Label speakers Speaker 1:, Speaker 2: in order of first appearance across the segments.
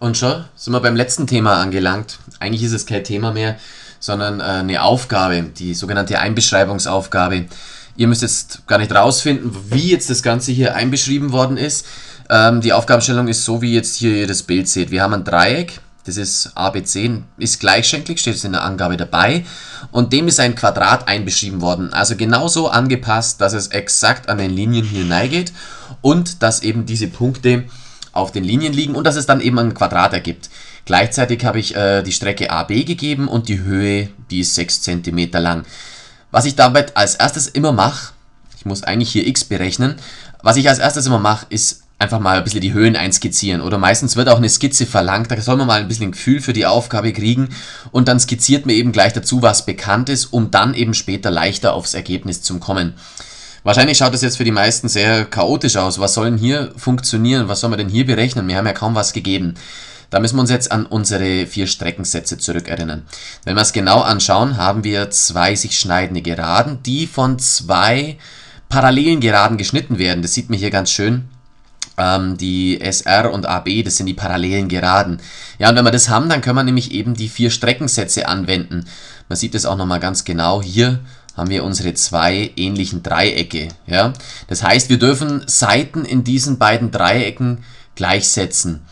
Speaker 1: Und schon sind wir beim letzten Thema angelangt. Eigentlich ist es kein Thema mehr, sondern äh, eine Aufgabe, die sogenannte Einbeschreibungsaufgabe. Ihr müsst jetzt gar nicht rausfinden, wie jetzt das Ganze hier einbeschrieben worden ist. Ähm, die Aufgabenstellung ist so, wie jetzt hier ihr das Bild seht. Wir haben ein Dreieck, das ist ABC, ist gleichschenklich, steht es in der Angabe dabei. Und dem ist ein Quadrat einbeschrieben worden. Also genauso angepasst, dass es exakt an den Linien hier neigeht und dass eben diese Punkte auf den Linien liegen und dass es dann eben ein Quadrat ergibt. Gleichzeitig habe ich äh, die Strecke AB gegeben und die Höhe, die ist 6 cm lang. Was ich dabei als erstes immer mache, ich muss eigentlich hier x berechnen, was ich als erstes immer mache, ist einfach mal ein bisschen die Höhen einskizzieren. Oder meistens wird auch eine Skizze verlangt, da soll man mal ein bisschen ein Gefühl für die Aufgabe kriegen und dann skizziert man eben gleich dazu, was bekannt ist, um dann eben später leichter aufs Ergebnis zu kommen. Wahrscheinlich schaut das jetzt für die meisten sehr chaotisch aus. Was soll denn hier funktionieren? Was soll man denn hier berechnen? Wir haben ja kaum was gegeben. Da müssen wir uns jetzt an unsere vier Streckensätze zurückerinnern. Wenn wir es genau anschauen, haben wir zwei sich schneidende Geraden, die von zwei parallelen Geraden geschnitten werden. Das sieht man hier ganz schön. Ähm, die SR und AB, das sind die parallelen Geraden. Ja, und wenn wir das haben, dann können wir nämlich eben die vier Streckensätze anwenden. Man sieht das auch nochmal ganz genau hier haben wir unsere zwei ähnlichen Dreiecke. Ja? Das heißt, wir dürfen Seiten in diesen beiden Dreiecken gleichsetzen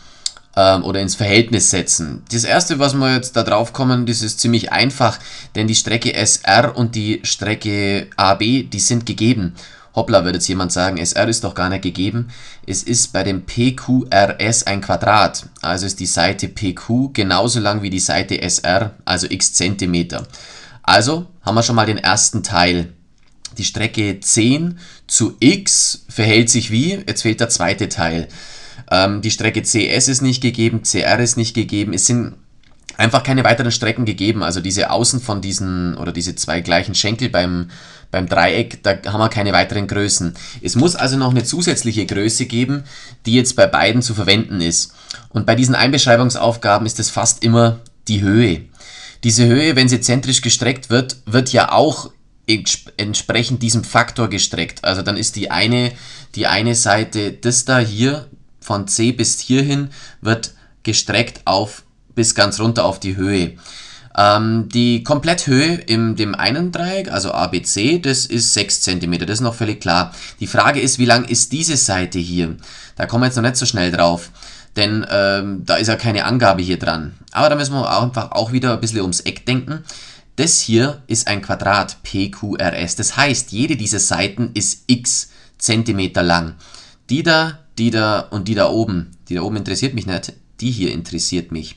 Speaker 1: ähm, oder ins Verhältnis setzen. Das erste, was wir jetzt da drauf kommen, das ist ziemlich einfach, denn die Strecke SR und die Strecke AB, die sind gegeben. Hoppla, würde jetzt jemand sagen, SR ist doch gar nicht gegeben. Es ist bei dem PQRS ein Quadrat. Also ist die Seite PQ genauso lang wie die Seite SR, also x Zentimeter. Also haben wir schon mal den ersten Teil. Die Strecke 10 zu x verhält sich wie? Jetzt fehlt der zweite Teil. Ähm, die Strecke CS ist nicht gegeben, CR ist nicht gegeben. Es sind einfach keine weiteren Strecken gegeben. Also diese Außen von diesen oder diese zwei gleichen Schenkel beim, beim Dreieck, da haben wir keine weiteren Größen. Es muss also noch eine zusätzliche Größe geben, die jetzt bei beiden zu verwenden ist. Und bei diesen Einbeschreibungsaufgaben ist es fast immer die Höhe diese Höhe, wenn sie zentrisch gestreckt wird, wird ja auch entsprechend diesem Faktor gestreckt. Also dann ist die eine, die eine Seite, das da hier von C bis hierhin, wird gestreckt auf bis ganz runter auf die Höhe. Ähm, die Kompletthöhe in dem einen Dreieck, also ABC, das ist 6 cm, das ist noch völlig klar. Die Frage ist, wie lang ist diese Seite hier? Da kommen wir jetzt noch nicht so schnell drauf denn ähm, da ist ja keine Angabe hier dran. Aber da müssen wir auch einfach auch wieder ein bisschen ums Eck denken. Das hier ist ein Quadrat PQRS. Das heißt, jede dieser Seiten ist x Zentimeter lang. Die da, die da und die da oben. Die da oben interessiert mich nicht, die hier interessiert mich.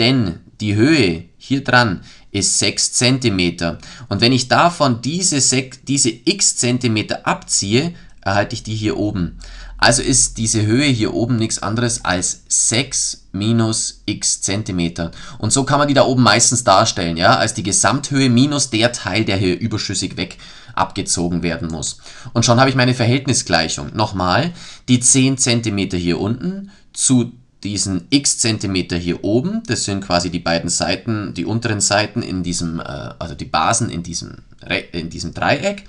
Speaker 1: Denn die Höhe hier dran ist 6 Zentimeter. Und wenn ich davon diese, diese x Zentimeter abziehe, erhalte ich die hier oben. Also ist diese Höhe hier oben nichts anderes als 6 minus x Zentimeter. Und so kann man die da oben meistens darstellen, ja, als die Gesamthöhe minus der Teil, der hier überschüssig weg abgezogen werden muss. Und schon habe ich meine Verhältnisgleichung. Nochmal, die 10 Zentimeter hier unten zu diesen x Zentimeter hier oben, das sind quasi die beiden Seiten, die unteren Seiten in diesem, äh, also die Basen in diesem, in diesem Dreieck.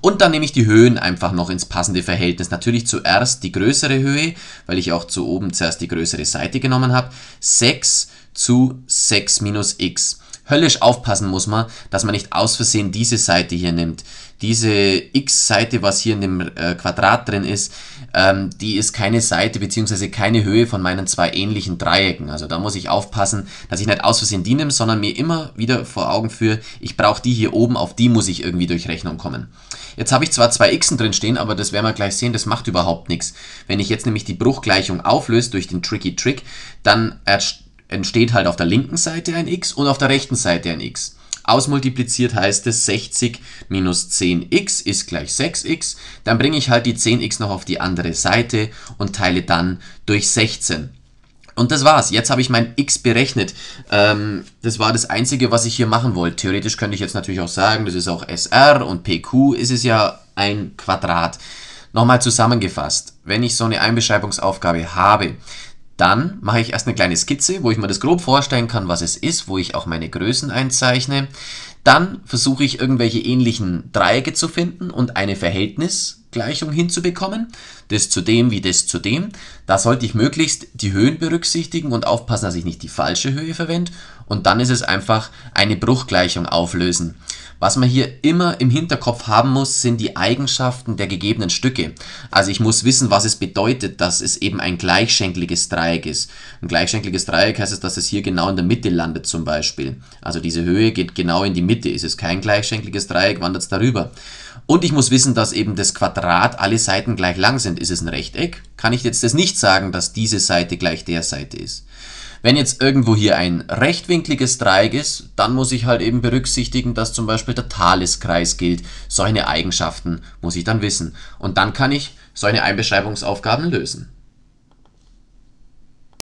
Speaker 1: Und dann nehme ich die Höhen einfach noch ins passende Verhältnis. Natürlich zuerst die größere Höhe, weil ich auch zu oben zuerst die größere Seite genommen habe. 6 zu 6 minus x. Höllisch aufpassen muss man, dass man nicht aus Versehen diese Seite hier nimmt. Diese x-Seite, was hier in dem äh, Quadrat drin ist, ähm, die ist keine Seite bzw. keine Höhe von meinen zwei ähnlichen Dreiecken. Also da muss ich aufpassen, dass ich nicht aus Versehen die nehme, sondern mir immer wieder vor Augen führe, ich brauche die hier oben, auf die muss ich irgendwie durch Rechnung kommen. Jetzt habe ich zwar zwei Xen drin stehen, aber das werden wir gleich sehen, das macht überhaupt nichts. Wenn ich jetzt nämlich die Bruchgleichung auflöse durch den Tricky Trick, dann entsteht halt auf der linken Seite ein X und auf der rechten Seite ein X. Ausmultipliziert heißt es 60 minus 10x ist gleich 6x. Dann bringe ich halt die 10x noch auf die andere Seite und teile dann durch 16. Und das war's. Jetzt habe ich mein x berechnet. Ähm, das war das Einzige, was ich hier machen wollte. Theoretisch könnte ich jetzt natürlich auch sagen, das ist auch SR und PQ ist es ja ein Quadrat. Nochmal zusammengefasst, wenn ich so eine Einbeschreibungsaufgabe habe, dann mache ich erst eine kleine Skizze, wo ich mir das grob vorstellen kann, was es ist, wo ich auch meine Größen einzeichne. Dann versuche ich irgendwelche ähnlichen Dreiecke zu finden und eine Verhältnis Gleichung hinzubekommen, das zu dem wie das zu dem. Da sollte ich möglichst die Höhen berücksichtigen und aufpassen, dass ich nicht die falsche Höhe verwende. Und dann ist es einfach eine Bruchgleichung auflösen. Was man hier immer im Hinterkopf haben muss, sind die Eigenschaften der gegebenen Stücke. Also ich muss wissen, was es bedeutet, dass es eben ein gleichschenkliges Dreieck ist. Ein gleichschenkliges Dreieck heißt es, dass es hier genau in der Mitte landet zum Beispiel. Also diese Höhe geht genau in die Mitte. Ist es kein gleichschenkliges Dreieck, wandert es darüber. Und ich muss wissen, dass eben das Quadrat alle Seiten gleich lang sind. Ist es ein Rechteck? Kann ich jetzt das nicht sagen, dass diese Seite gleich der Seite ist. Wenn jetzt irgendwo hier ein rechtwinkliges Dreieck ist, dann muss ich halt eben berücksichtigen, dass zum Beispiel der Thaleskreis gilt. Solche Eigenschaften muss ich dann wissen. Und dann kann ich solche Einbeschreibungsaufgaben lösen.